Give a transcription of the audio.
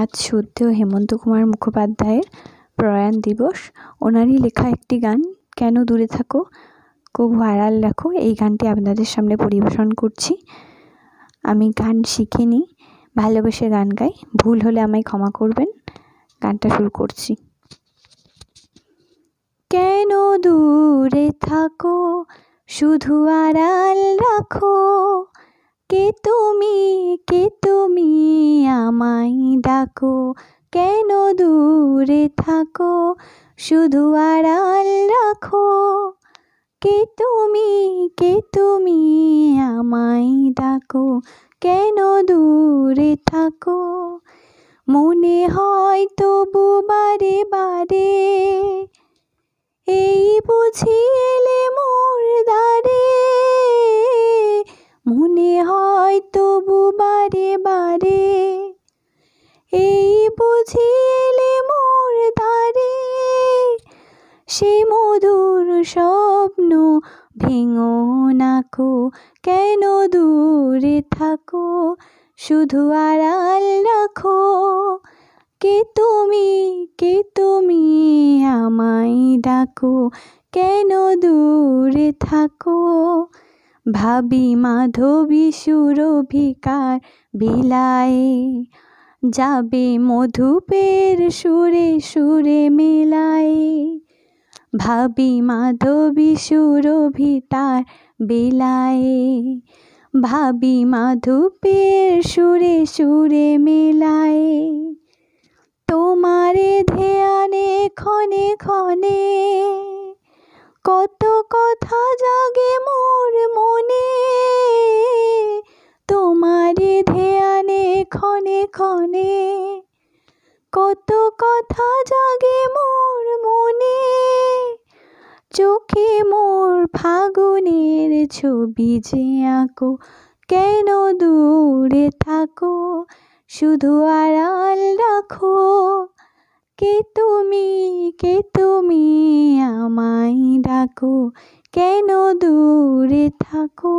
আজ সদ্য হেমন্ত কুমার মুখোপাধ্যায়ের প্রয়াণ দিবস ওনারই লেখা একটি গান কেন দূরে থাকো খুব আড়াল রাখো এই গানটি আপনাদের সামনে পরিবেশন করছি আমি গান শিখিনি ভালোবেসে গান গাই ভুল হলে আমায় ক্ষমা করবেন গানটা শুরু করছি কেন দূরে থাকো শুধু আড়াল রাখো কে তুমি কে তুমি আমায় ডাকো কেন দূরে থাকো শুধু আড়াল রাখো কে তুমি কে তুমি আমায় ডাকো কেন দূরে থাকো মনে হয় তবু বারে বারে এই বুঝি যায় তবু বারে বারে এই বুঝি এলে মোর দ্বারে সে মধুর স্বপ্ন ভেঙো নাকো কেন দূরে থাকো শুধু আড়াল রাখো কে তুমি কে তুমি আমায় ডাকো কেন দূরে থাকো ভাবি মাধবি সুরভিকার বিলায়ে যাবে মধুপের সুরে সুরে মেলায় ভাবি মাধবী সুরভিতার বিলায়ে ভাবি মাধুপের সুরে সুরে মেলায় তোমারে ধ্যানে ক্ষণে ক্ষণে ক্ষণে ক্ষণে কত কথা জাগে মোর মনে চোখে মোর ফাগুনের ছবি যে আঁকো কেন দূরে থাকো শুধু আড়াল রাখো কে তুমি কে তুমি আমায় ডাকো কেন দূরে থাকো